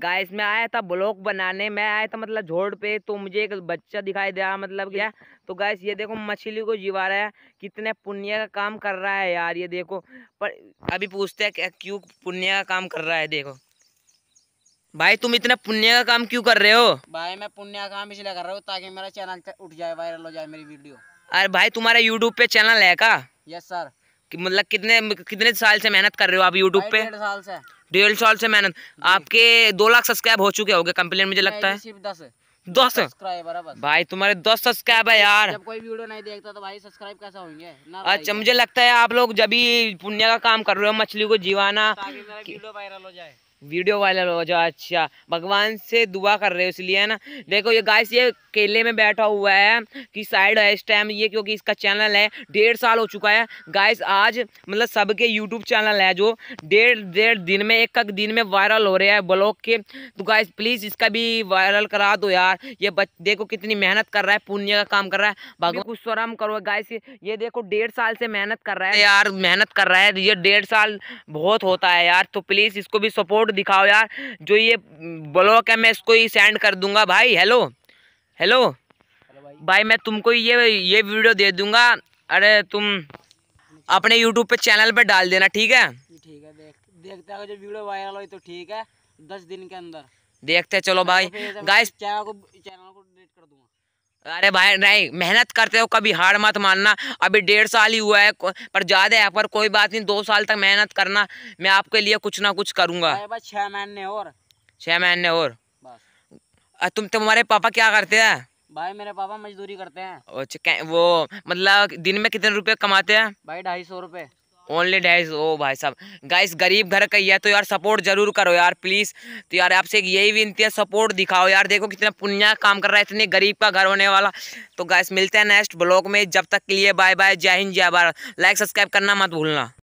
guys मैं आया था ब्लॉक बनाने मैं आया था मतलब झोड़ पे तो मुझे एक बच्चा दिखाई दिया मतलब क्या तो गाइस ये देखो मछली को जीवा रहा है कितने पुण्य का काम कर रहा है यार ये देखो पर अभी पूछते हैं क्यों पुण्य का काम कर रहा है देखो भाई तुम इतना पुण्य का काम क्यों कर रहे हो भाई मैं पुण्य का काम इसलिए कर रहा हूँ ताकि मेरा चैनल उठ जाए वायरल हो जाए मेरी वीडियो अरे भाई तुम्हारा यूट्यूब पे चैनल है का यस सर मतलब कितने कितने साल से मेहनत कर रहे हो आप यूट्यूब पे डेढ़ साल से डेढ़ साल से मेहनत आपके दो लाख सब्सक्राइब हो चुके होंगे कंप्लेन मुझे लगता है सिर्फ दस दस भाई तुम्हारे दस सब्सक्राइब है यार जब कोई वीडियो नहीं देखता तो भाई सब्सक्राइब कैसा होंगे अच्छा मुझे लगता है आप लोग जब भी पुण्य का काम कर रहे हो मछली को जीवाना वायरल हो जाए वीडियो वायरल हो जाओ अच्छा भगवान से दुआ कर रहे हो इसलिए है ना देखो ये गाइस ये केले में बैठा हुआ है कि साइड है इस टाइम ये क्योंकि इसका चैनल है डेढ़ साल हो चुका है गाइस आज मतलब सबके यूट्यूब चैनल है जो डेढ़ डेढ़ दिन में एक एक दिन में वायरल हो रहे हैं ब्लॉग के तो गाइस प्लीज़ इसका भी वायरल करा दो यार ये बच देखो कितनी मेहनत कर रहा है पुण्य का काम कर रहा है भगवान कुछ स्वरम करो गाइस ये देखो डेढ़ साल से मेहनत कर रहा है यार मेहनत कर रहा है ये डेढ़ साल बहुत होता है यार तो प्लीज़ इसको भी सपोर्ट कोड दिखाओ यार जो ये हम्म, ब्लॉक है मैं इसको ही सेंड कर दूंगा भाई हेलो हेलो भाई भाई मैं तुमको ये ये वीडियो दे दूंगा अरे तुम अपने यूट्यूब पे चैनल पे डाल देना ठीक है ठीक है देख देखते जो वीडियो वायरल हुई तो ठीक है दस दिन के अंदर देखते चलो भाई गाइस चैनल को चैनल को डिलीट कर दूंगा अरे भाई नहीं मेहनत करते हो कभी हार मत मानना अभी डेढ़ साल ही हुआ है पर ज़्यादा है पर कोई बात नहीं दो साल तक मेहनत करना मैं आपके लिए कुछ ना कुछ करूंगा छह महीने और छह महीने और तुम तुम्हारे पापा क्या करते हैं भाई मेरे पापा मजदूरी करते हैं अच्छा, वो मतलब दिन में कितने रुपए कमाते हैं भाई ढाई सौ रूपए ओनली डैज ओ भाई साहब गाइस गरीब घर का ही है तो यार सपोर्ट जरूर करो यार प्लीज़ तो यार आपसे यही विनती है सपोर्ट दिखाओ यार देखो कितना पुण्य काम कर रहा है इतने गरीब का घर होने वाला तो गाइस मिलते हैं नेक्स्ट ब्लॉग में जब तक के लिए बाय बाय जय हिंद जय भारत लाइक सब्सक्राइब करना मत भूलना